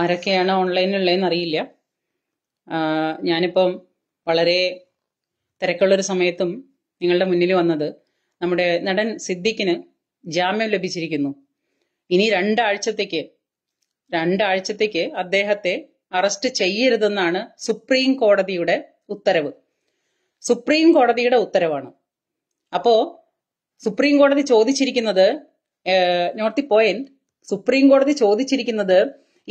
ആരൊക്കെയാണ് ഓൺലൈനിലുള്ളതെന്ന് അറിയില്ല ഞാനിപ്പം വളരെ തിരക്കുള്ളൊരു സമയത്തും നിങ്ങളുടെ മുന്നിൽ വന്നത് നമ്മുടെ നടൻ സിദ്ദിഖിന് ജാമ്യം ലഭിച്ചിരിക്കുന്നു ഇനി രണ്ടാഴ്ചത്തേക്ക് രണ്ടാഴ്ചത്തേക്ക് അദ്ദേഹത്തെ അറസ്റ്റ് ചെയ്യരുതെന്നാണ് സുപ്രീം കോടതിയുടെ ഉത്തരവ് സുപ്രീം കോടതിയുടെ ഉത്തരവാണ് അപ്പോ സുപ്രീം കോടതി ചോദിച്ചിരിക്കുന്നത് നോർത്തി പോയിന്റ് സുപ്രീം കോടതി ചോദിച്ചിരിക്കുന്നത്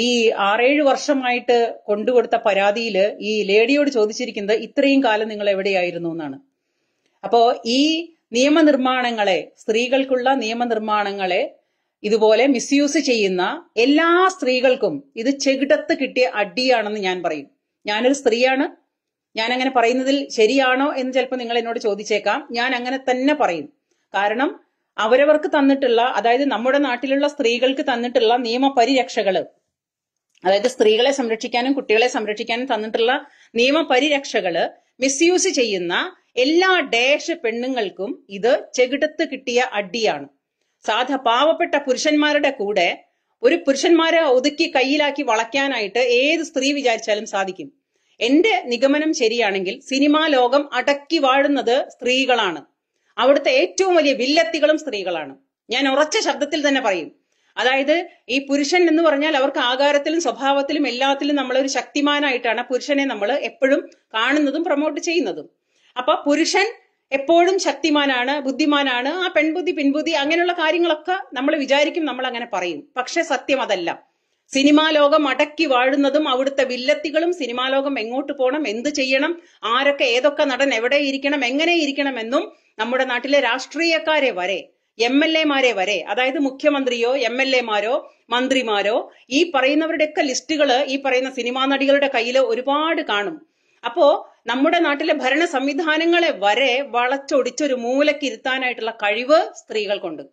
ഈ ആറേഴ് വർഷമായിട്ട് കൊണ്ടുകൊടുത്ത പരാതിയിൽ ഈ ലേഡിയോട് ചോദിച്ചിരിക്കുന്നത് ഇത്രയും കാലം നിങ്ങൾ എവിടെയായിരുന്നു എന്നാണ് അപ്പോ ഈ നിയമനിർമ്മാണങ്ങളെ സ്ത്രീകൾക്കുള്ള നിയമനിർമ്മാണങ്ങളെ ഇതുപോലെ മിസ്യൂസ് ചെയ്യുന്ന എല്ലാ സ്ത്രീകൾക്കും ഇത് ചെകിടത്ത് കിട്ടിയ അടിയാണെന്ന് ഞാൻ പറയും ഞാനൊരു സ്ത്രീയാണ് ഞാൻ അങ്ങനെ പറയുന്നതിൽ ശരിയാണോ എന്ന് ചിലപ്പോൾ നിങ്ങൾ എന്നോട് ചോദിച്ചേക്കാം ഞാൻ അങ്ങനെ തന്നെ പറയും കാരണം അവരവർക്ക് തന്നിട്ടുള്ള അതായത് നമ്മുടെ നാട്ടിലുള്ള സ്ത്രീകൾക്ക് തന്നിട്ടുള്ള നിയമപരിരക്ഷകള് അതായത് സ്ത്രീകളെ സംരക്ഷിക്കാനും കുട്ടികളെ സംരക്ഷിക്കാനും തന്നിട്ടുള്ള നിയമപരിരക്ഷകള് മിസ്യൂസ് ചെയ്യുന്ന എല്ലാ ഡേഷ് പെണ്ണുങ്ങൾക്കും ഇത് ചെകിടത്ത് കിട്ടിയ അടിയാണ് സാധ പാവപ്പെട്ട പുരുഷന്മാരുടെ കൂടെ ഒരു പുരുഷന്മാരെ ഒതുക്കി കയ്യിലാക്കി വളയ്ക്കാനായിട്ട് ഏത് സ്ത്രീ വിചാരിച്ചാലും സാധിക്കും എന്റെ നിഗമനം ശരിയാണെങ്കിൽ സിനിമാ ലോകം അടക്കി വാഴുന്നത് സ്ത്രീകളാണ് അവിടുത്തെ ഏറ്റവും വലിയ വില്ലത്തികളും സ്ത്രീകളാണ് ഞാൻ ഉറച്ച ശബ്ദത്തിൽ തന്നെ പറയും അതായത് ഈ പുരുഷൻ എന്ന് പറഞ്ഞാൽ അവർക്ക് ആകാരത്തിലും സ്വഭാവത്തിലും എല്ലാത്തിലും നമ്മളൊരു ശക്തിമാനായിട്ടാണ് പുരുഷനെ നമ്മൾ എപ്പോഴും കാണുന്നതും പ്രൊമോട്ട് ചെയ്യുന്നതും അപ്പൊ പുരുഷൻ എപ്പോഴും ശക്തിമാനാണ് ബുദ്ധിമാനാണ് ആ പെൺബുദ്ധി പിൻബുദ്ധി അങ്ങനെയുള്ള കാര്യങ്ങളൊക്കെ നമ്മൾ വിചാരിക്കും നമ്മൾ അങ്ങനെ പറയും പക്ഷെ സത്യം അതല്ല സിനിമാ ലോകം അടക്കി വാഴുന്നതും അവിടുത്തെ വില്ലത്തികളും സിനിമാ ലോകം എങ്ങോട്ട് പോകണം എന്ത് ചെയ്യണം ആരൊക്കെ ഏതൊക്കെ നടൻ എവിടെ ഇരിക്കണം എങ്ങനെ ഇരിക്കണം എന്നും നമ്മുടെ നാട്ടിലെ രാഷ്ട്രീയക്കാരെ വരെ എം എൽ എമാരെ വരെ അതായത് മുഖ്യമന്ത്രിയോ എം എൽ എമാരോ മന്ത്രിമാരോ ഈ പറയുന്നവരുടെയൊക്കെ ലിസ്റ്റുകൾ ഈ പറയുന്ന സിനിമാ നടികളുടെ കയ്യിൽ ഒരുപാട് കാണും അപ്പോ നമ്മുടെ നാട്ടിലെ ഭരണ സംവിധാനങ്ങളെ വരെ വളച്ചൊടിച്ചൊരു മൂലക്കിരുത്താനായിട്ടുള്ള കഴിവ് സ്ത്രീകൾക്കുണ്ട്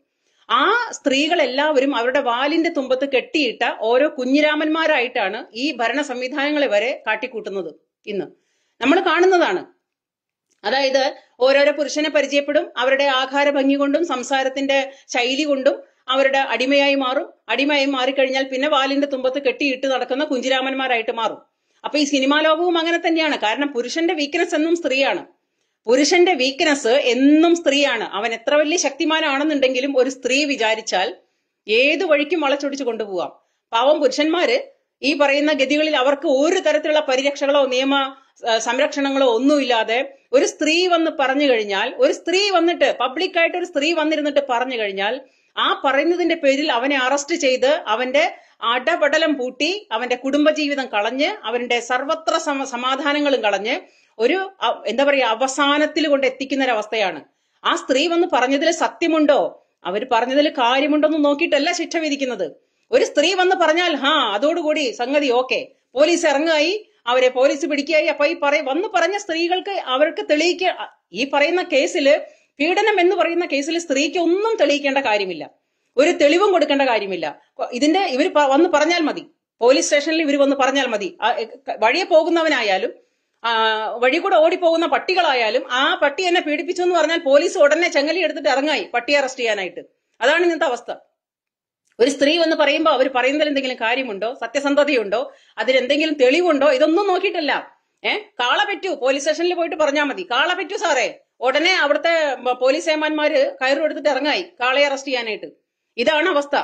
ആ സ്ത്രീകളെല്ലാവരും അവരുടെ വാലിന്റെ തുമ്പത്ത് കെട്ടിയിട്ട ഓരോ കുഞ്ഞിരാമന്മാരായിട്ടാണ് ഈ ഭരണ സംവിധാനങ്ങളെ വരെ കാട്ടിക്കൂട്ടുന്നത് ഇന്ന് നമ്മൾ കാണുന്നതാണ് അതായത് ഓരോരോ പുരുഷനെ പരിചയപ്പെടും അവരുടെ ആഹാര ഭംഗി കൊണ്ടും സംസാരത്തിന്റെ ശൈലി കൊണ്ടും അവരുടെ അടിമയായി മാറും അടിമയായി മാറിക്കഴിഞ്ഞാൽ പിന്നെ വാലിന്റെ തുമ്പത്ത് കെട്ടിയിട്ട് നടക്കുന്ന കുഞ്ചിരാമന്മാരായിട്ട് മാറും അപ്പൊ ഈ സിനിമാ ലോകവും അങ്ങനെ തന്നെയാണ് കാരണം പുരുഷന്റെ വീക്ക്നെസ് എന്നും സ്ത്രീയാണ് പുരുഷന്റെ വീക്ക്നെസ് എന്നും സ്ത്രീയാണ് അവൻ എത്ര വലിയ ശക്തിമാനാണെന്നുണ്ടെങ്കിലും ഒരു സ്ത്രീ വിചാരിച്ചാൽ ഏത് വഴിക്കും വളച്ചൊടിച്ച് കൊണ്ടുപോകാം പാവം പുരുഷന്മാര് ഈ പറയുന്ന ഗതികളിൽ അവർക്ക് ഒരു തരത്തിലുള്ള പരിരക്ഷകളോ നിയമ സംരക്ഷണങ്ങളോ ഒന്നുമില്ലാതെ ഒരു സ്ത്രീ വന്ന് പറഞ്ഞു കഴിഞ്ഞാൽ ഒരു സ്ത്രീ വന്നിട്ട് പബ്ലിക്കായിട്ട് ഒരു സ്ത്രീ വന്നിരുന്നിട്ട് പറഞ്ഞു കഴിഞ്ഞാൽ ആ പറയുന്നതിന്റെ പേരിൽ അവനെ അറസ്റ്റ് ചെയ്ത് അവന്റെ അടപടലം പൂട്ടി അവന്റെ കുടുംബജീവിതം കളഞ്ഞ് അവന്റെ സർവത്ര സമാധാനങ്ങളും കളഞ്ഞ് ഒരു എന്താ പറയുക അവസാനത്തിൽ കൊണ്ട് എത്തിക്കുന്ന ആ സ്ത്രീ വന്ന് പറഞ്ഞതിൽ സത്യമുണ്ടോ അവർ പറഞ്ഞതിൽ കാര്യമുണ്ടോ എന്ന് നോക്കിയിട്ടല്ല ശിക്ഷ വിധിക്കുന്നത് ഒരു സ്ത്രീ വന്ന് പറഞ്ഞാൽ ഹാ അതോടുകൂടി സംഗതി ഓക്കെ പോലീസ് ഇറങ്ങായി അവരെ പോലീസ് പിടിക്കുകയായി അപ്പൊ ഈ പറയ വന്ന് പറഞ്ഞ സ്ത്രീകൾക്ക് അവർക്ക് തെളിയിക്ക ഈ പറയുന്ന കേസിൽ പീഡനം എന്ന് പറയുന്ന കേസിൽ സ്ത്രീക്ക് ഒന്നും തെളിയിക്കേണ്ട കാര്യമില്ല ഒരു തെളിവും കൊടുക്കേണ്ട കാര്യമില്ല ഇതിന്റെ ഇവർ വന്ന് പറഞ്ഞാൽ മതി പോലീസ് സ്റ്റേഷനിൽ ഇവർ വന്ന് പറഞ്ഞാൽ മതി വഴിയെ പോകുന്നവനായാലും വഴി കൂടെ ഓടിപ്പോകുന്ന പട്ടികളായാലും ആ പട്ടി എന്നെ പീഡിപ്പിച്ചു എന്ന് പറഞ്ഞാൽ പോലീസ് ഉടനെ ചെങ്ങലി എടുത്തിട്ട് ഇറങ്ങായി പട്ടിയെ അറസ്റ്റ് ചെയ്യാനായിട്ട് അതാണ് ഇന്നത്തെ അവസ്ഥ ഒരു സ്ത്രീ എന്ന് പറയുമ്പോൾ അവർ പറയുന്നതിൽ എന്തെങ്കിലും കാര്യമുണ്ടോ സത്യസന്ധതയുണ്ടോ അതിലെന്തെങ്കിലും തെളിവുണ്ടോ ഇതൊന്നും നോക്കിയിട്ടല്ല ഏഹ് കാള പറ്റൂ പോലീസ് സ്റ്റേഷനിൽ പോയിട്ട് പറഞ്ഞാൽ മതി കാള പറ്റൂ സാറേ ഉടനെ അവിടുത്തെ പോലീസ് ഏമാന്മാര് കയറും എടുത്തിട്ട് ഇറങ്ങായി കാളയെ അറസ്റ്റ് ചെയ്യാനായിട്ട് ഇതാണ് അവസ്ഥ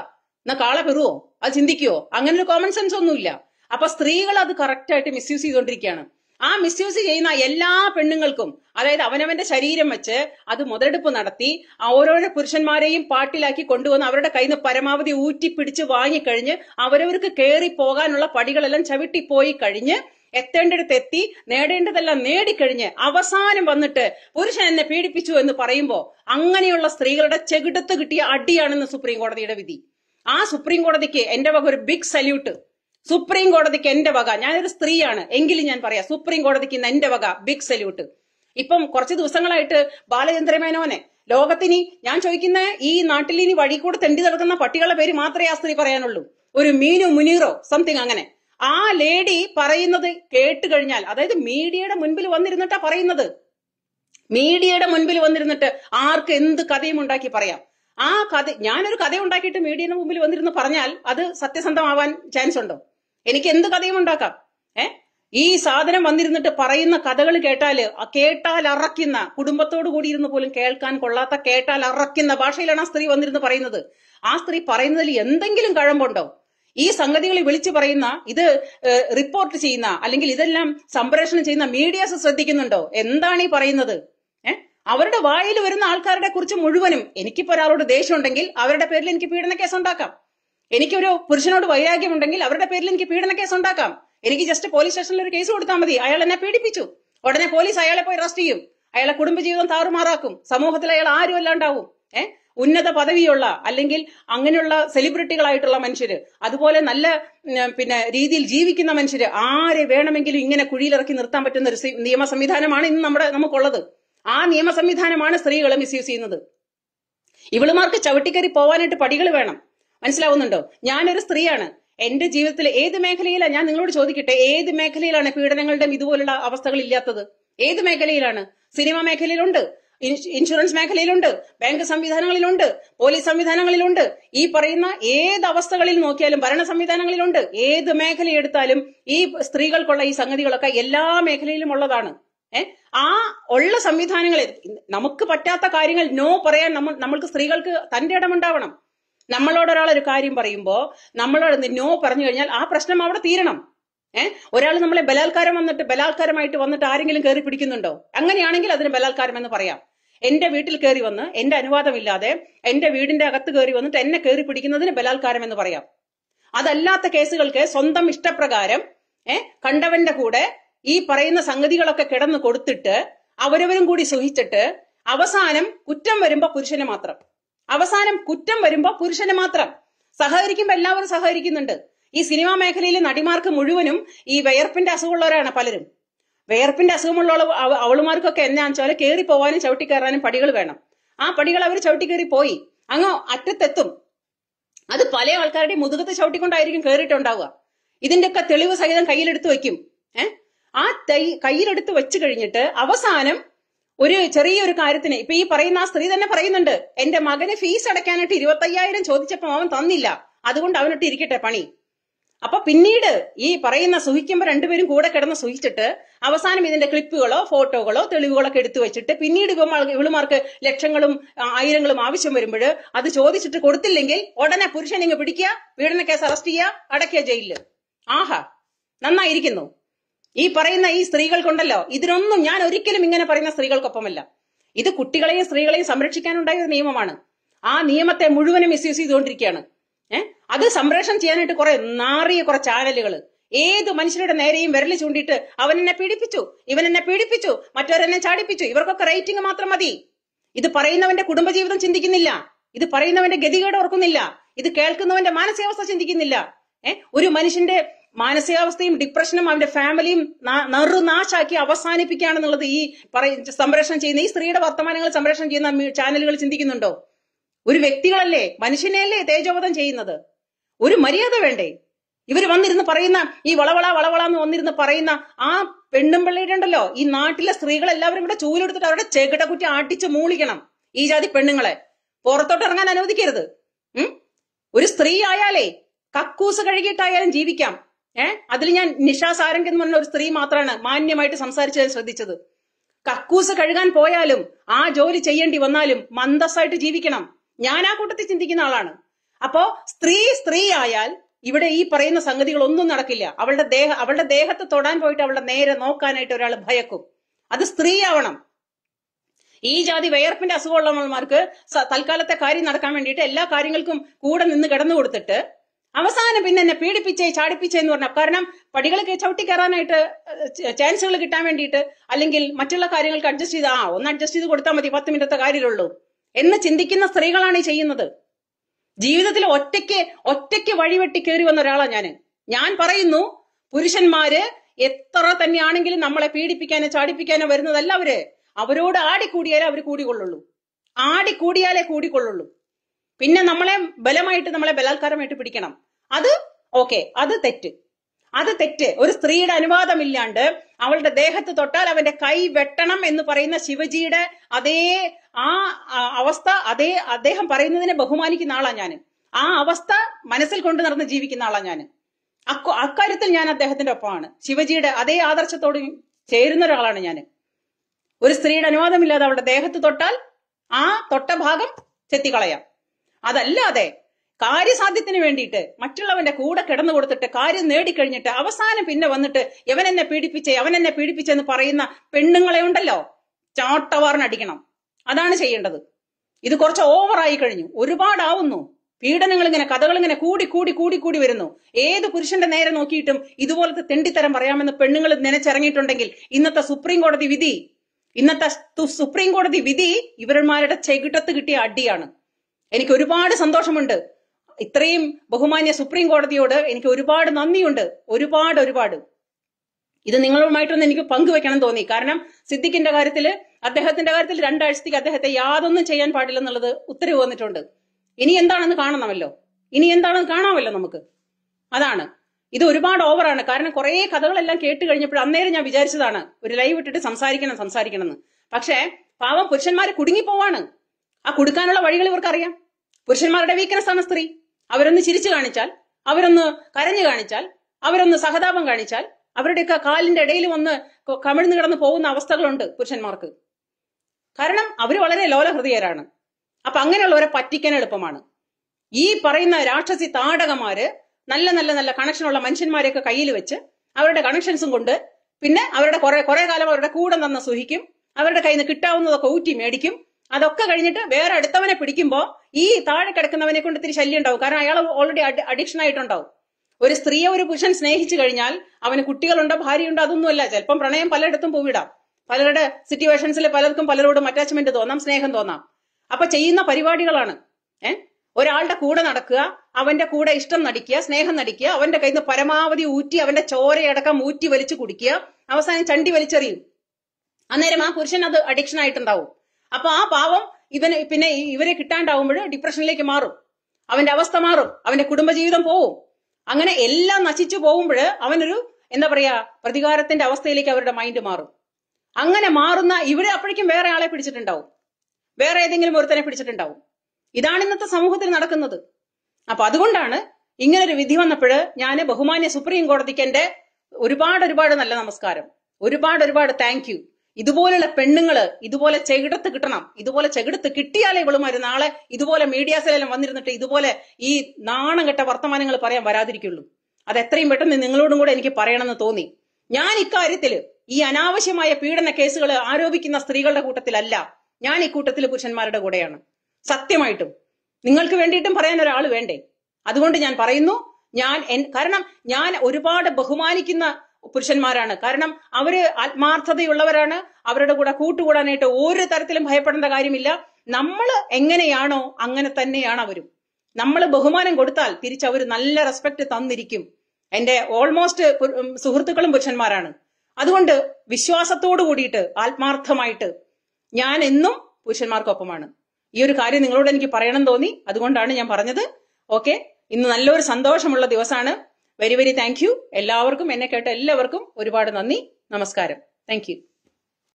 എന്നാ കാള പെറുവോ അത് ചിന്തിക്കുവോ അങ്ങനെ ഒരു കോമൺ സെൻസ് ഒന്നുമില്ല അപ്പൊ സ്ത്രീകൾ അത് കറക്റ്റായിട്ട് മിസ്യൂസ് ചെയ്തുകൊണ്ടിരിക്കുകയാണ് ആ മിസ്യൂസ് ചെയ്യുന്ന എല്ലാ പെണ്ണുങ്ങൾക്കും അതായത് അവനവന്റെ ശരീരം വെച്ച് അത് മുതലെടുപ്പ് നടത്തി ഓരോരോ പുരുഷന്മാരെയും പാട്ടിലാക്കി കൊണ്ടുവന്ന് അവരുടെ കയ്യിൽ നിന്ന് പരമാവധി ഊറ്റിപ്പിടിച്ച് വാങ്ങിക്കഴിഞ്ഞ് അവരവർക്ക് കയറി പോകാനുള്ള പടികളെല്ലാം ചവിട്ടിപ്പോയി കഴിഞ്ഞ് എത്തേണ്ടടുത്ത് എത്തി നേടേണ്ടതെല്ലാം നേടിക്കഴിഞ്ഞ് അവസാനം വന്നിട്ട് പുരുഷൻ എന്നെ പീഡിപ്പിച്ചു എന്ന് പറയുമ്പോൾ അങ്ങനെയുള്ള സ്ത്രീകളുടെ ചെകിടത്ത് കിട്ടിയ അടിയാണെന്ന് സുപ്രീം കോടതിയുടെ വിധി ആ സുപ്രീം കോടതിക്ക് എന്റെ വക ഒരു ബിഗ് സല്യൂട്ട് സുപ്രീം കോടതിക്ക് എന്റെ വക ഞാനൊരു സ്ത്രീയാണ് എങ്കിലും ഞാൻ പറയാം സുപ്രീം കോടതിക്ക് ഇന്ന് എന്റെ വക ബിഗ് സല്യൂട്ട് ഇപ്പം കുറച്ച് ദിവസങ്ങളായിട്ട് ബാലചന്ദ്ര മേനോനെ ലോകത്തിനി ഞാൻ ചോദിക്കുന്ന ഈ നാട്ടിൽ ഇനി വഴി കൂടെ തെണ്ടി നടക്കുന്ന പട്ടികളുടെ പേര് മാത്രമേ ആ സ്ത്രീ പറയാനുള്ളൂ ഒരു മീനു മുനീറോ സംതിങ് അങ്ങനെ ആ ലേഡി പറയുന്നത് കേട്ട് കഴിഞ്ഞാൽ അതായത് മീഡിയയുടെ മുൻപിൽ വന്നിരുന്നിട്ടാ പറയുന്നത് മീഡിയയുടെ മുൻപിൽ വന്നിരുന്നിട്ട് ആർക്ക് എന്ത് കഥയും ഉണ്ടാക്കി പറയാം ആ കഥ ഞാനൊരു കഥ ഉണ്ടാക്കിയിട്ട് മീഡിയയുടെ മുമ്പിൽ വന്നിരുന്ന് പറഞ്ഞാൽ അത് സത്യസന്ധമാവാൻ ചാൻസ് ഉണ്ടോ എനിക്ക് എന്ത് കഥയും ഉണ്ടാക്കാം ഏ ഈ സാധനം വന്നിരുന്നിട്ട് പറയുന്ന കഥകൾ കേട്ടാല് കേട്ടാൽ അറക്കുന്ന കുടുംബത്തോട് കൂടി ഇരുന്ന് പോലും കേൾക്കാൻ കൊള്ളാത്ത കേട്ടാൽ അറക്കുന്ന ഭാഷയിലാണ് ആ സ്ത്രീ വന്നിരുന്ന് പറയുന്നത് ആ സ്ത്രീ പറയുന്നതിൽ എന്തെങ്കിലും കഴമ്പുണ്ടോ ഈ സംഗതികളെ വിളിച്ചു പറയുന്ന ഇത് റിപ്പോർട്ട് ചെയ്യുന്ന അല്ലെങ്കിൽ ഇതെല്ലാം സംപ്രേഷണം ചെയ്യുന്ന മീഡിയാസ് ശ്രദ്ധിക്കുന്നുണ്ടോ എന്താണ് ഈ പറയുന്നത് അവരുടെ വായിൽ വരുന്ന ആൾക്കാരുടെ കുറിച്ച് മുഴുവനും എനിക്കിപ്പോ ഒരാളോട് ഉണ്ടെങ്കിൽ അവരുടെ പേരിൽ എനിക്ക് പീഡന കേസ് ഉണ്ടാക്കാം എനിക്കൊരു പുരുഷനോട് വൈരാഗ്യമുണ്ടെങ്കിൽ അവരുടെ പേരിൽ എനിക്ക് പീഡന കേസ് ഉണ്ടാക്കാം എനിക്ക് ജസ്റ്റ് പോലീസ് സ്റ്റേഷനിൽ ഒരു കേസ് കൊടുത്താൽ മതി അയാൾ എന്നെ പീഡിപ്പിച്ചു ഉടനെ പോലീസ് അയാളെ പോയി അറസ്റ്റ് ചെയ്യും അയാളെ കുടുംബജീവിതം താറുമാറാക്കും സമൂഹത്തിൽ അയാൾ ആരും അല്ലാണ്ടാവും ഏഹ് ഉന്നത പദവിയുള്ള അല്ലെങ്കിൽ അങ്ങനെയുള്ള സെലിബ്രിറ്റികളായിട്ടുള്ള മനുഷ്യര് അതുപോലെ നല്ല പിന്നെ രീതിയിൽ ജീവിക്കുന്ന മനുഷ്യര് ആരെ വേണമെങ്കിലും ഇങ്ങനെ കുഴിയിലിറക്കി നിർത്താൻ പറ്റുന്ന ഒരു നിയമ സംവിധാനമാണ് ഇന്ന് നമ്മുടെ നമുക്കുള്ളത് ആ നിയമ സംവിധാനമാണ് സ്ത്രീകളെ മിസ്യൂസ് ചെയ്യുന്നത് ഇവളുമാർക്ക് ചവിട്ടിക്കറി പോവാനായിട്ട് പടികൾ വേണം മനസ്സിലാവുന്നുണ്ടോ ഞാനൊരു സ്ത്രീയാണ് എന്റെ ജീവിതത്തിൽ ഏത് മേഖലയിലാണ് ഞാൻ നിങ്ങളോട് ചോദിക്കട്ടെ ഏത് മേഖലയിലാണ് പീഡനങ്ങളുടെ ഇതുപോലുള്ള അവസ്ഥകൾ ഇല്ലാത്തത് ഏത് മേഖലയിലാണ് സിനിമ മേഖലയിലുണ്ട് ഇൻഷുറൻസ് മേഖലയിലുണ്ട് ബാങ്ക് സംവിധാനങ്ങളിലുണ്ട് പോലീസ് സംവിധാനങ്ങളിലുണ്ട് ഈ പറയുന്ന ഏത് അവസ്ഥകളിൽ നോക്കിയാലും ഭരണ സംവിധാനങ്ങളിലുണ്ട് ഏത് മേഖല എടുത്താലും ഈ സ്ത്രീകൾക്കുള്ള ഈ സംഗതികളൊക്കെ എല്ലാ മേഖലയിലും ഉള്ളതാണ് ആ ഉള്ള സംവിധാനങ്ങളിൽ നമുക്ക് പറ്റാത്ത കാര്യങ്ങൾ നോ പറയാൻ നമ്മൾ നമ്മൾക്ക് സ്ത്രീകൾക്ക് തന്റെ ഇടമുണ്ടാവണം നമ്മളോട് ഒരാൾ ഒരു കാര്യം പറയുമ്പോൾ നമ്മളോട് നോ പറഞ്ഞു കഴിഞ്ഞാൽ ആ പ്രശ്നം അവിടെ തീരണം ഏഹ് ഒരാൾ നമ്മളെ ബലാത്കാരം വന്നിട്ട് ബലാത്കാരമായിട്ട് വന്നിട്ട് ആരെങ്കിലും കയറി പിടിക്കുന്നുണ്ടോ അങ്ങനെയാണെങ്കിൽ അതിന് ബലാത്കാരം എന്ന് പറയാം എന്റെ വീട്ടിൽ കയറി വന്ന് എന്റെ അനുവാദമില്ലാതെ എന്റെ വീടിന്റെ അകത്ത് കയറി വന്നിട്ട് എന്നെ കയറി പിടിക്കുന്നതിന് ബലാത്കാരം എന്ന് പറയാം അതല്ലാത്ത കേസുകൾക്ക് സ്വന്തം ഇഷ്ടപ്രകാരം ഏഹ് കണ്ടവന്റെ കൂടെ ഈ പറയുന്ന സംഗതികളൊക്കെ കിടന്നു കൊടുത്തിട്ട് അവരവരും കൂടി സുഹിച്ചിട്ട് അവസാനം കുറ്റം വരുമ്പോ പുരുഷന് മാത്രം അവസാനം കുറ്റം വരുമ്പോ പുരുഷന് മാത്രം സഹകരിക്കുമ്പോ എല്ലാവരും സഹകരിക്കുന്നുണ്ട് ഈ സിനിമാ മേഖലയിലെ നടിമാർക്ക് മുഴുവനും ഈ വയർപ്പിന്റെ അസുഖമുള്ളവരാണ് പലരും വയർപ്പിന്റെ അസുഖമുള്ള അവളുമാർക്കൊക്കെ എന്നാന്ന് വെച്ചാൽ കയറി പോവാനും ചവിട്ടി കയറാനും പടികൾ വേണം ആ പടികൾ അവർ ചവിട്ടി കയറി പോയി അങ്ങ് അറ്റത്തെത്തും അത് പല ആൾക്കാരുടെയും മുതുകത്ത് ചവിട്ടിക്കൊണ്ടായിരിക്കും കയറിയിട്ടുണ്ടാവുക ഇതിന്റെയൊക്കെ തെളിവ് സഹിതം കയ്യിലെടുത്ത് വെക്കും ഏഹ് ആ തൈ കയ്യിലെടുത്ത് വെച്ച് കഴിഞ്ഞിട്ട് അവസാനം ഒരു ചെറിയൊരു കാര്യത്തിന് ഇപ്പൊ ഈ പറയുന്ന ആ സ്ത്രീ തന്നെ പറയുന്നുണ്ട് എന്റെ മകന് ഫീസ് അടയ്ക്കാനായിട്ട് ഇരുപത്തയ്യായിരം ചോദിച്ചപ്പോൾ അവൻ തന്നില്ല അതുകൊണ്ട് അവനിട്ട് ഇരിക്കട്ടെ പണി അപ്പൊ പിന്നീട് ഈ പറയുന്ന സുഹിക്കുമ്പോ രണ്ടുപേരും കൂടെ കിടന്ന് സുഹിച്ചിട്ട് അവസാനം ഇതിന്റെ ക്ലിപ്പുകളോ ഫോട്ടോകളോ തെളിവുകളോ ഒക്കെ എടുത്തു വെച്ചിട്ട് പിന്നീട് ഇവളുമാർക്ക് ലക്ഷങ്ങളും ആയിരങ്ങളും ആവശ്യം വരുമ്പോൾ അത് ചോദിച്ചിട്ട് കൊടുത്തില്ലെങ്കിൽ ഉടനെ പുരുഷൻ ഇങ്ങ് പിടിക്കുക പീഡന കേസ് അറസ്റ്റ് ചെയ്യുക അടയ്ക്കുക ജയിലിൽ ആഹാ നന്നായിരിക്കുന്നു ഈ പറയുന്ന ഈ സ്ത്രീകൾക്കുണ്ടല്ലോ ഇതിനൊന്നും ഞാൻ ഒരിക്കലും ഇങ്ങനെ പറയുന്ന സ്ത്രീകൾക്കൊപ്പമല്ല ഇത് കുട്ടികളെയും സ്ത്രീകളെയും സംരക്ഷിക്കാനുണ്ടായ ഒരു നിയമമാണ് ആ നിയമത്തെ മുഴുവനും യൂസ് ചെയ്തുകൊണ്ടിരിക്കുകയാണ് ഏഹ് അത് സംരക്ഷണം ചെയ്യാനായിട്ട് കുറെ നാറിയ കുറെ ചാനലുകൾ ഏത് മനുഷ്യരുടെ നേരെയും വിരൽ ചൂണ്ടിയിട്ട് അവൻ എന്നെ പീഡിപ്പിച്ചു ഇവൻ എന്നെ പീഡിപ്പിച്ചു മറ്റവരെന്നെ ചാടിപ്പിച്ചു ഇവർക്കൊക്കെ റേറ്റിംഗ് മാത്രം മതി ഇത് പറയുന്നവന്റെ കുടുംബജീവിതം ചിന്തിക്കുന്നില്ല ഇത് പറയുന്നവന്റെ ഗതികേട് ഓർക്കുന്നില്ല ഇത് കേൾക്കുന്നവന്റെ മാനസികാവസ്ഥ ചിന്തിക്കുന്നില്ല ഏഹ് ഒരു മനുഷ്യന്റെ മാനസികാവസ്ഥയും ഡിപ്രഷനും അവന്റെ ഫാമിലിയും നെറുനാശാക്കി അവസാനിപ്പിക്കുകയാണെന്നുള്ളത് ഈ പറയ സംപ്രേഷണം ചെയ്യുന്ന ഈ സ്ത്രീയുടെ വർത്തമാനങ്ങൾ സംപ്രേഷണം ചെയ്യുന്ന ചാനലുകൾ ചിന്തിക്കുന്നുണ്ടോ ഒരു വ്യക്തികളല്ലേ മനുഷ്യനെയല്ലേ തേജോവധം ചെയ്യുന്നത് ഒരു മര്യാദ വേണ്ടേ ഇവർ വന്നിരുന്ന് പറയുന്ന ഈ വളവള വളവള എന്ന് വന്നിരുന്ന് പറയുന്ന ആ പെണ്ണും പിള്ളയുടെ ഉണ്ടല്ലോ ഈ നാട്ടിലെ സ്ത്രീകൾ എല്ലാവരും ഇവിടെ ചൂലെടുത്തിട്ട് അവരുടെ ചെകിടക്കുറ്റി ആട്ടിച്ച് മൂളിക്കണം ഈ ജാതി പെണ്ണുങ്ങളെ പുറത്തോട്ട് ഇറങ്ങാൻ അനുവദിക്കരുത് ഒരു സ്ത്രീ ആയാലേ കക്കൂസ് കഴുകിയിട്ടായാലും ജീവിക്കാം ഏഹ് അതിൽ ഞാൻ നിഷാ സാരംഗ് എന്ന് പറഞ്ഞ ഒരു സ്ത്രീ മാത്രമാണ് മാന്യമായിട്ട് സംസാരിച്ചത് ശ്രദ്ധിച്ചത് കക്കൂസ് കഴുകാൻ പോയാലും ആ ജോലി ചെയ്യേണ്ടി വന്നാലും മന്ദസ്സായിട്ട് ജീവിക്കണം ഞാൻ ആ കൂട്ടത്തിൽ ചിന്തിക്കുന്ന ആളാണ് അപ്പോ സ്ത്രീ സ്ത്രീ ആയാൽ ഇവിടെ ഈ പറയുന്ന സംഗതികൾ ഒന്നും നടക്കില്ല അവളുടെ ദേഹ അവളുടെ ദേഹത്ത് തൊടാൻ പോയിട്ട് അവളുടെ നേരെ നോക്കാനായിട്ട് ഒരാൾ ഭയക്കും അത് സ്ത്രീ ആവണം ഈ ജാതി വയർപ്പിന്റെ അസുഖമുള്ളവന്മാർക്ക് തൽക്കാലത്തെ കാര്യം നടക്കാൻ വേണ്ടിയിട്ട് എല്ലാ കാര്യങ്ങൾക്കും കൂടെ നിന്ന് കിടന്നു കൊടുത്തിട്ട് അവസാനം പിന്നെ എന്നെ പീഡിപ്പിച്ചേ ചാടിപ്പിച്ചേ എന്ന് പറഞ്ഞു കാരണം പടികൾ ചവിട്ടി കയറാനായിട്ട് ചാൻസുകൾ കിട്ടാൻ വേണ്ടിയിട്ട് അല്ലെങ്കിൽ മറ്റുള്ള കാര്യങ്ങൾക്ക് അഡ്ജസ്റ്റ് ചെയ്ത് ആ ഒന്ന് അഡ്ജസ്റ്റ് ചെയ്ത് കൊടുത്താൽ മതി പത്ത് മിനിറ്റത്തെ കാര്യമുള്ളൂ എന്ന് ചിന്തിക്കുന്ന സ്ത്രീകളാണ് ഈ ചെയ്യുന്നത് ജീവിതത്തിൽ ഒറ്റയ്ക്ക് ഒറ്റയ്ക്ക് വഴിവെട്ടി കയറി വന്ന ഒരാളാണ് ഞാൻ ഞാൻ പറയുന്നു പുരുഷന്മാര് എത്ര തന്നെയാണെങ്കിലും നമ്മളെ പീഡിപ്പിക്കാനോ ചാടിപ്പിക്കാനോ വരുന്നതല്ല അവര് അവരോട് ആടിക്കൂടിയാലേ അവർ കൂടിക്കൊള്ളുള്ളൂ ആടിക്കൂടിയാലേ കൂടിക്കൊള്ളുള്ളൂ പിന്നെ നമ്മളെ ബലമായിട്ട് നമ്മളെ ബലാത്കാരമായിട്ട് പിടിക്കണം അത് ഓക്കെ അത് തെറ്റ് അത് തെറ്റ് ഒരു സ്ത്രീയുടെ അനുവാദമില്ലാണ്ട് അവളുടെ ദേഹത്ത് തൊട്ടാൽ അവന്റെ കൈ വെട്ടണം എന്ന് പറയുന്ന ശിവജിയുടെ അതേ ആ അവസ്ഥ അതേ അദ്ദേഹം പറയുന്നതിനെ ബഹുമാനിക്കുന്ന ആളാ ഞാൻ ആ അവസ്ഥ മനസ്സിൽ കൊണ്ടു നടന്ന് ജീവിക്കുന്ന ആളാ ഞാൻ അക്കാര്യത്തിൽ ഞാൻ അദ്ദേഹത്തിന്റെ ഒപ്പമാണ് ശിവജിയുടെ അതേ ആദർശത്തോട് ചേരുന്ന ഒരാളാണ് ഞാൻ ഒരു സ്ത്രീയുടെ അനുവാദമില്ലാതെ അവളുടെ ദേഹത്ത് തൊട്ടാൽ ആ തൊട്ട ഭാഗം ചെത്തിക്കളയാം അതല്ലാതെ കാര്യസാധ്യത്തിന് വേണ്ടിയിട്ട് മറ്റുള്ളവന്റെ കൂടെ കിടന്നു കൊടുത്തിട്ട് കാര്യം നേടിക്കഴിഞ്ഞിട്ട് അവസാനം പിന്നെ വന്നിട്ട് എവൻ എന്നെ പീഡിപ്പിച്ചേ അവൻ എന്നെ പീഡിപ്പിച്ചെന്ന് പറയുന്ന പെണ്ണുങ്ങളെ ഉണ്ടല്ലോ ചാട്ടവാറിനടിക്കണം അതാണ് ചെയ്യേണ്ടത് ഇത് കുറച്ച് ഓവറായി കഴിഞ്ഞു ഒരുപാടാവുന്നു പീഡനങ്ങൾ ഇങ്ങനെ കഥകൾ ഇങ്ങനെ കൂടി കൂടി കൂടി കൂടി വരുന്നു ഏത് പുരുഷന്റെ നേരെ നോക്കിയിട്ടും ഇതുപോലത്തെ തെണ്ടിത്തരം പറയാമെന്ന് പെണ്ണുങ്ങൾ നനച്ചിറങ്ങിയിട്ടുണ്ടെങ്കിൽ ഇന്നത്തെ സുപ്രീം കോടതി വിധി ഇന്നത്തെ സുപ്രീം കോടതി വിധി ഇവരന്മാരുടെ ചെകിട്ടത്ത് കിട്ടിയ അടിയാണ് എനിക്ക് ഒരുപാട് സന്തോഷമുണ്ട് ഇത്രയും ബഹുമാന്യ സുപ്രീം കോടതിയോട് എനിക്ക് ഒരുപാട് നന്ദിയുണ്ട് ഒരുപാട് ഒരുപാട് ഇത് നിങ്ങളുമായിട്ടൊന്ന് എനിക്ക് പങ്കുവെക്കണം തോന്നി കാരണം സിദ്ദിഖിന്റെ കാര്യത്തിൽ അദ്ദേഹത്തിന്റെ കാര്യത്തിൽ രണ്ടാഴ്ചത്തേക്ക് അദ്ദേഹത്തെ യാതൊന്നും ചെയ്യാൻ പാടില്ലെന്നുള്ളത് ഉത്തരവ് വന്നിട്ടുണ്ട് ഇനി എന്താണെന്ന് കാണണമല്ലോ ഇനി എന്താണെന്ന് കാണാമല്ലോ നമുക്ക് അതാണ് ഇത് ഒരുപാട് ഓവറാണ് കാരണം കുറേ കഥകളെല്ലാം കേട്ട് കഴിഞ്ഞപ്പോൾ അന്നേരം ഞാൻ വിചാരിച്ചതാണ് ഒരു ലൈവ് ഇട്ടിട്ട് സംസാരിക്കണം സംസാരിക്കണം എന്ന് പക്ഷേ പാവം പുരുഷന്മാരെ കുടുങ്ങിപ്പോവാണ് ആ കുടുക്കാനുള്ള വഴികൾ ഇവർക്കറിയാം പുരുഷന്മാരുടെ വീക്ക്നെസ് ആണ് സ്ത്രീ അവരൊന്ന് ചിരിച്ചു കാണിച്ചാൽ അവരൊന്ന് കരഞ്ഞു കാണിച്ചാൽ അവരൊന്ന് സഹതാപം കാണിച്ചാൽ അവരുടെയൊക്കെ കാലിന്റെ ഇടയിൽ വന്ന് കമിഴ്ന്നു കിടന്ന് പോകുന്ന അവസ്ഥകളുണ്ട് പുരുഷന്മാർക്ക് കാരണം അവർ വളരെ ലോലഹൃദയരാണ് അപ്പൊ അങ്ങനെയുള്ളവരെ പറ്റിക്കാൻ എളുപ്പമാണ് ഈ പറയുന്ന രാക്ഷസി താടകമാര് നല്ല നല്ല നല്ല കണക്ഷനുള്ള മനുഷ്യന്മാരെയൊക്കെ കയ്യിൽ വെച്ച് അവരുടെ കണക്ഷൻസും കൊണ്ട് പിന്നെ അവരുടെ കുറെ കുറെ കാലം അവരുടെ കൂടെ നിന്ന് സുഹിക്കും അവരുടെ കയ്യിൽ നിന്ന് കിട്ടാവുന്നതൊക്കെ ഊറ്റി മേടിക്കും അതൊക്കെ കഴിഞ്ഞിട്ട് വേറെ അടുത്തവനെ പിടിക്കുമ്പോൾ ഈ താഴെ കിടക്കുന്നവനെ കൊണ്ട് ഇത്തിരി ശല്യം ഉണ്ടാവും കാരണം അയാൾ ഓൾറെഡി അഡിക്ഷൻ ആയിട്ടുണ്ടാവും ഒരു സ്ത്രീയെ ഒരു പുരുഷൻ സ്നേഹിച്ചു കഴിഞ്ഞാൽ അവന് കുട്ടികളുണ്ടോ ഭാര്യയുണ്ടോ അതൊന്നുമല്ല ചിലപ്പം പ്രണയം പലയിടത്തും പോവിടാം പലരുടെ സിറ്റുവേഷൻസിൽ പലർക്കും പലരോടും അറ്റാച്ച്മെന്റ് തോന്നാം സ്നേഹം തോന്നാം അപ്പൊ ചെയ്യുന്ന പരിപാടികളാണ് ഏഹ് ഒരാളുടെ കൂടെ നടക്കുക അവന്റെ കൂടെ ഇഷ്ടം നടിക്കുക സ്നേഹം നടിക്കുക അവന്റെ കയ്യിൽ നിന്ന് പരമാവധി ഊറ്റി അവന്റെ ചോരയടക്കം ഊറ്റി വലിച്ചു കുടിക്കുക അവസാനം ചണ്ടി വലിച്ചെറിയും അന്നേരം ആ പുരുഷൻ അത് അഡിക്ഷൻ ആയിട്ടുണ്ടാവും അപ്പൊ ആ പാവം ഇവന് പിന്നെ ഇവരെ കിട്ടാണ്ടാവുമ്പോൾ ഡിപ്രഷനിലേക്ക് മാറും അവന്റെ അവസ്ഥ മാറും അവന്റെ കുടുംബജീവിതം പോവും അങ്ങനെ എല്ലാം നശിച്ചു പോകുമ്പോൾ അവനൊരു എന്താ പറയാ പ്രതികാരത്തിന്റെ അവസ്ഥയിലേക്ക് അവരുടെ മൈൻഡ് മാറും അങ്ങനെ മാറുന്ന ഇവിടെ അപ്പോഴേക്കും വേറെ ആളെ പിടിച്ചിട്ടുണ്ടാവും വേറെ ഏതെങ്കിലും ഒരുത്തനെ പിടിച്ചിട്ടുണ്ടാവും ഇതാണ് ഇന്നത്തെ സമൂഹത്തിൽ നടക്കുന്നത് അപ്പൊ അതുകൊണ്ടാണ് ഇങ്ങനൊരു വിധി വന്നപ്പോൾ ഞാൻ ബഹുമാന്യ സുപ്രീം കോടതിക്ക് എന്റെ ഒരുപാട് ഒരുപാട് നല്ല നമസ്കാരം ഒരുപാട് ഒരുപാട് താങ്ക് ഇതുപോലുള്ള പെണ്ണുങ്ങൾ ഇതുപോലെ ചെകിടത്ത് കിട്ടണം ഇതുപോലെ ചെകിടത്ത് കിട്ടിയാലേ ഇവളുമാര് നാളെ ഇതുപോലെ മീഡിയാസിലെല്ലാം വന്നിരുന്നിട്ട് ഇതുപോലെ ഈ നാണം കെട്ട വർത്തമാനങ്ങൾ പറയാൻ വരാതിരിക്കുള്ളൂ അത് എത്രയും പെട്ടെന്ന് നിങ്ങളോടും കൂടെ എനിക്ക് പറയണമെന്ന് തോന്നി ഞാൻ ഇക്കാര്യത്തിൽ ഈ അനാവശ്യമായ പീഡന കേസുകൾ ആരോപിക്കുന്ന സ്ത്രീകളുടെ കൂട്ടത്തിലല്ല ഞാൻ ഈ കൂട്ടത്തിൽ പുരുഷന്മാരുടെ കൂടെയാണ് സത്യമായിട്ടും നിങ്ങൾക്ക് വേണ്ടിയിട്ടും പറയാൻ ഒരാൾ വേണ്ടേ അതുകൊണ്ട് ഞാൻ പറയുന്നു ഞാൻ കാരണം ഞാൻ ഒരുപാട് ബഹുമാനിക്കുന്ന പുരുഷന്മാരാണ് കാരണം അവര് ആത്മാർത്ഥതയുള്ളവരാണ് അവരുടെ കൂടെ കൂട്ടുകൂടാനായിട്ട് ഒരു തരത്തിലും ഭയപ്പെടേണ്ട കാര്യമില്ല നമ്മൾ എങ്ങനെയാണോ അങ്ങനെ തന്നെയാണ് അവരും നമ്മൾ ബഹുമാനം കൊടുത്താൽ തിരിച്ച് അവർ നല്ല റെസ്പെക്ട് തന്നിരിക്കും എന്റെ ഓൾമോസ്റ്റ് സുഹൃത്തുക്കളും പുരുഷന്മാരാണ് അതുകൊണ്ട് വിശ്വാസത്തോടു കൂടിയിട്ട് ആത്മാർത്ഥമായിട്ട് ഞാൻ എന്നും പുരുഷന്മാർക്കൊപ്പമാണ് ഈ ഒരു കാര്യം നിങ്ങളോട് എനിക്ക് പറയണം തോന്നി അതുകൊണ്ടാണ് ഞാൻ പറഞ്ഞത് ഓക്കെ ഇന്ന് നല്ലൊരു സന്തോഷമുള്ള ദിവസമാണ് വെരി വെരി താങ്ക് യു എല്ലാവർക്കും എന്നെ കേട്ട എല്ലാവർക്കും ഒരുപാട് നന്ദി നമസ്കാരം താങ്ക്